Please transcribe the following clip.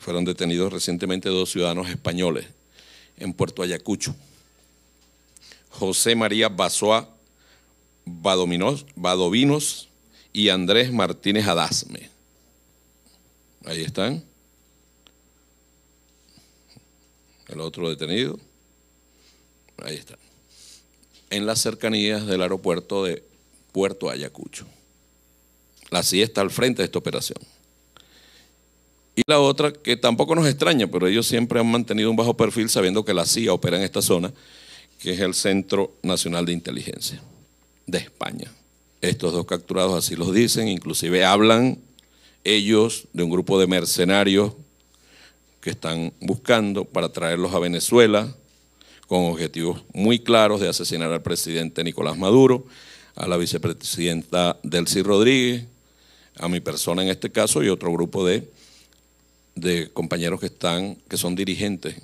Fueron detenidos recientemente dos ciudadanos españoles en Puerto Ayacucho. José María Basoa Badovinos y Andrés Martínez Adasme. Ahí están. El otro detenido. Ahí están. En las cercanías del aeropuerto de Puerto Ayacucho. La está al frente de esta operación. Y la otra, que tampoco nos extraña, pero ellos siempre han mantenido un bajo perfil sabiendo que la CIA opera en esta zona, que es el Centro Nacional de Inteligencia de España. Estos dos capturados así los dicen, inclusive hablan ellos de un grupo de mercenarios que están buscando para traerlos a Venezuela con objetivos muy claros de asesinar al presidente Nicolás Maduro, a la vicepresidenta Delcy Rodríguez, a mi persona en este caso y otro grupo de de compañeros que están, que son dirigentes